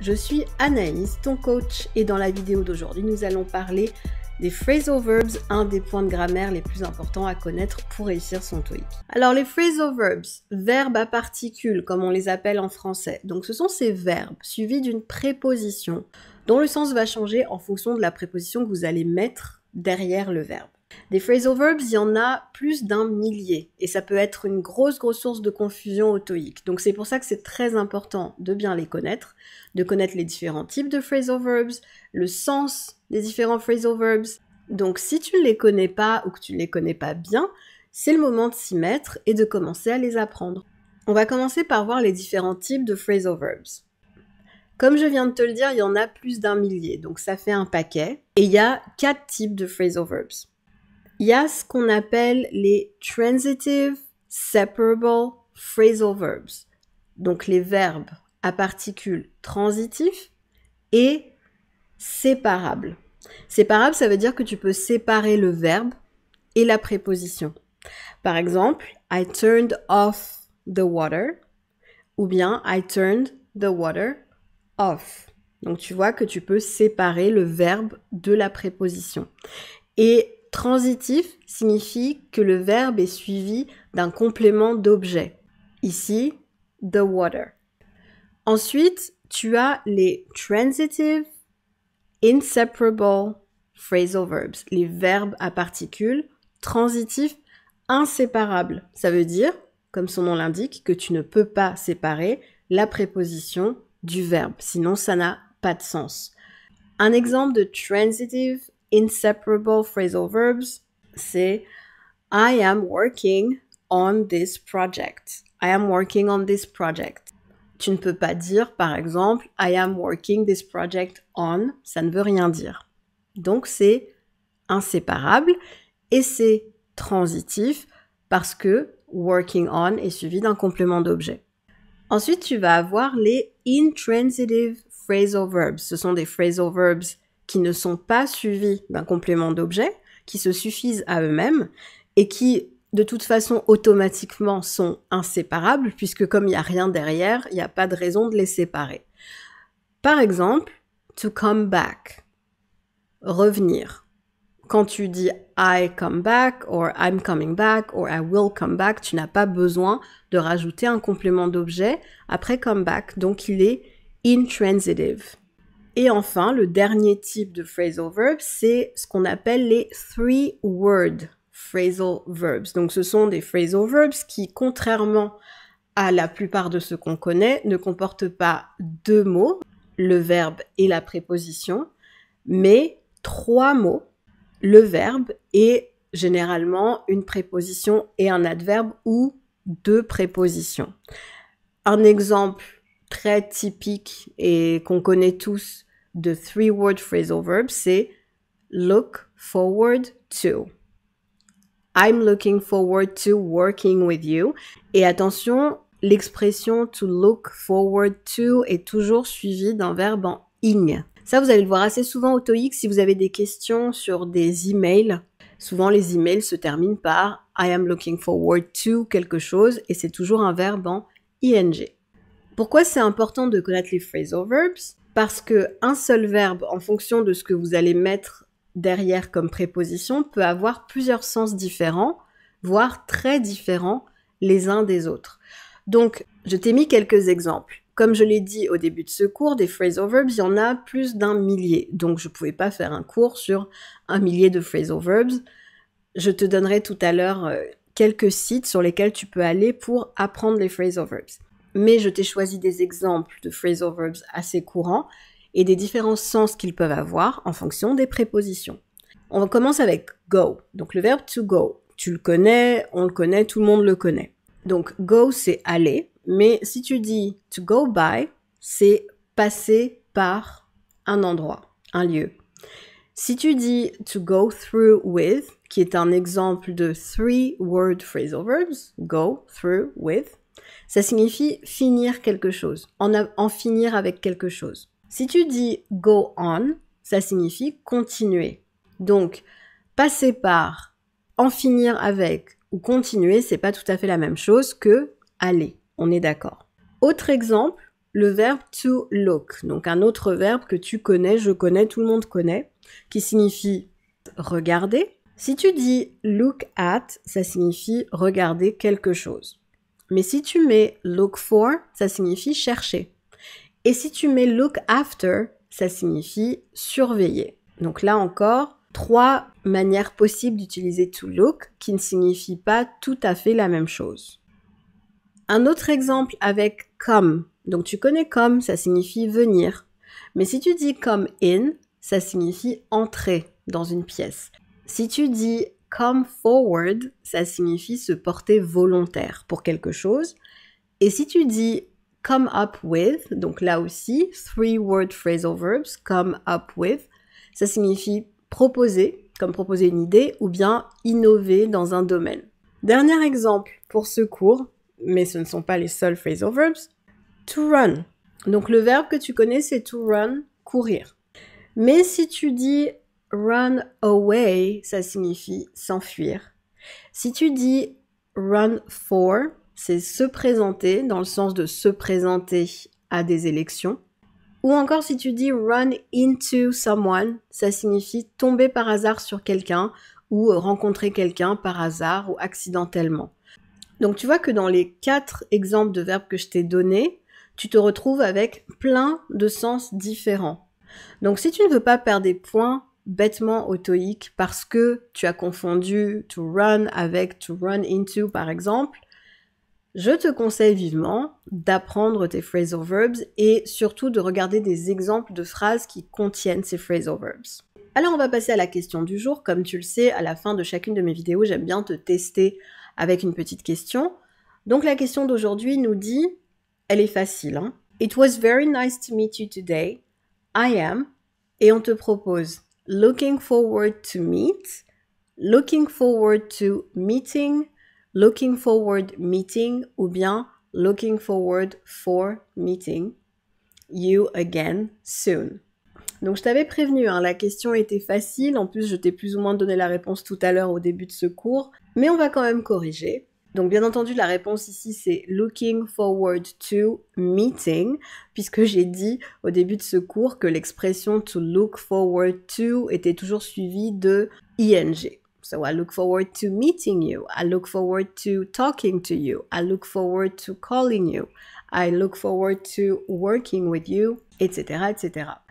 Je suis Anaïs, ton coach, et dans la vidéo d'aujourd'hui, nous allons parler des phrasal verbs, un des points de grammaire les plus importants à connaître pour réussir son TOEIC. Alors les phrasal verbs, verbes à particules comme on les appelle en français. Donc ce sont ces verbes suivis d'une préposition dont le sens va changer en fonction de la préposition que vous allez mettre derrière le verbe. Des phrasal verbs, il y en a plus d'un millier et ça peut être une grosse grosse source de confusion autoïque. Donc c'est pour ça que c'est très important de bien les connaître, de connaître les différents types de phrasal verbs, le sens des différents phrasal verbs. Donc si tu ne les connais pas ou que tu ne les connais pas bien, c'est le moment de s'y mettre et de commencer à les apprendre. On va commencer par voir les différents types de phrasal verbs. Comme je viens de te le dire, il y en a plus d'un millier, donc ça fait un paquet. Et il y a quatre types de phrasal verbs il y a ce qu'on appelle les transitive separable phrasal verbs, donc les verbes à particules transitifs et séparables. Séparable, ça veut dire que tu peux séparer le verbe et la préposition. Par exemple, I turned off the water ou bien I turned the water off. Donc tu vois que tu peux séparer le verbe de la préposition. Et Transitif signifie que le verbe est suivi d'un complément d'objet. Ici, the water. Ensuite, tu as les transitive, inseparable phrasal verbs, les verbes à particules transitifs inséparables. Ça veut dire, comme son nom l'indique, que tu ne peux pas séparer la préposition du verbe, sinon ça n'a pas de sens. Un exemple de transitive inseparable phrasal verbs, c'est I am working on this project. I am working on this project. Tu ne peux pas dire, par exemple, I am working this project on, ça ne veut rien dire. Donc c'est inséparable et c'est transitif parce que working on est suivi d'un complément d'objet. Ensuite, tu vas avoir les intransitive phrasal verbs. Ce sont des phrasal verbs qui ne sont pas suivis d'un complément d'objet, qui se suffisent à eux-mêmes et qui de toute façon automatiquement sont inséparables puisque comme il n'y a rien derrière, il n'y a pas de raison de les séparer. Par exemple, to come back, revenir. Quand tu dis I come back or I'm coming back or I will come back, tu n'as pas besoin de rajouter un complément d'objet après come back, donc il est intransitive. Et enfin, le dernier type de phrasal verbs, c'est ce qu'on appelle les three word phrasal verbs. Donc ce sont des phrasal verbs qui, contrairement à la plupart de ceux qu'on connaît, ne comportent pas deux mots, le verbe et la préposition, mais trois mots, le verbe et généralement une préposition et un adverbe ou deux prépositions. Un exemple très typique et qu'on connaît tous de three word phrasal verb, c'est look forward to. I'm looking forward to working with you. Et attention, l'expression to look forward to est toujours suivie d'un verbe en ing. Ça, vous allez le voir assez souvent au TOEIC si vous avez des questions sur des emails. Souvent, les emails se terminent par I am looking forward to quelque chose et c'est toujours un verbe en ing. Pourquoi c'est important de connaître les phrasal verbs Parce que un seul verbe, en fonction de ce que vous allez mettre derrière comme préposition, peut avoir plusieurs sens différents, voire très différents les uns des autres. Donc, je t'ai mis quelques exemples. Comme je l'ai dit au début de ce cours, des phrasal verbs, il y en a plus d'un millier. Donc, je ne pouvais pas faire un cours sur un millier de phrasal verbs. Je te donnerai tout à l'heure euh, quelques sites sur lesquels tu peux aller pour apprendre les phrasal verbs mais je t'ai choisi des exemples de phrasal verbs assez courants et des différents sens qu'ils peuvent avoir en fonction des prépositions. On commence avec go. Donc le verbe to go, tu le connais, on le connaît, tout le monde le connaît. Donc go c'est aller, mais si tu dis to go by, c'est passer par un endroit, un lieu. Si tu dis to go through with, qui est un exemple de three word phrasal verbs, go, through, with, ça signifie finir quelque chose, en, finir avec quelque chose. Si tu dis go on, ça signifie continuer. Donc, passer par, en finir avec ou continuer, c'est pas tout à fait la même chose que aller. On est d'accord. Autre exemple, le verbe to look. Donc un autre verbe que tu connais, je connais, tout le monde connaît, qui signifie regarder. Si tu dis look at, ça signifie regarder quelque chose. Mais si tu mets look for, ça signifie chercher. Et si tu mets look after, ça signifie surveiller. Donc là encore, trois manières possibles d'utiliser to look qui ne signifient pas tout à fait la même chose. Un autre exemple avec come. Donc tu connais come, ça signifie venir. Mais si tu dis come in, ça signifie entrer dans une pièce. Si tu dis come forward, ça signifie se porter volontaire pour quelque chose. Et si tu dis come up with, donc là aussi, three word phrasal verbs, come up with, ça signifie proposer, comme proposer une idée, ou bien innover dans un domaine. Dernier exemple pour ce cours, mais ce ne sont pas les seuls phrasal verbs, to run. Donc le verbe que tu connais, c'est to run, courir. Mais si tu dis Run away, ça signifie s'enfuir. Si tu dis run for, c'est se présenter dans le sens de se présenter à des élections. Ou encore si tu dis run into someone, ça signifie tomber par hasard sur quelqu'un ou rencontrer quelqu'un par hasard ou accidentellement. Donc tu vois que dans les quatre exemples de verbes que je t'ai donnés, tu te retrouves avec plein de sens différents. Donc si tu ne veux pas perdre des points bêtement autoïque parce que tu as confondu to run avec to run into par exemple, je te conseille vivement d'apprendre tes phrasal verbs et surtout de regarder des exemples de phrases qui contiennent ces phrasal verbs. Alors on va passer à la question du jour. Comme tu le sais, à la fin de chacune de mes vidéos, j'aime bien te tester avec une petite question. Donc la question d'aujourd'hui nous dit, elle est facile. Hein. It was very nice to meet you today. I am. Et on te propose looking forward to meet, looking forward to meeting, looking forward meeting ou bien looking forward for meeting you again soon. Donc je t'avais prévenu, hein, la question était facile, en plus je t'ai plus ou moins donné la réponse tout à l'heure au début de ce cours, mais on va quand même corriger. Donc bien entendu, la réponse ici, c'est looking forward to meeting, puisque j'ai dit au début de ce cours que l'expression to look forward to était toujours suivie de ing. So I look forward to meeting you. I look forward to talking to you. I look forward to calling you. I look forward to working with you, etc., etc.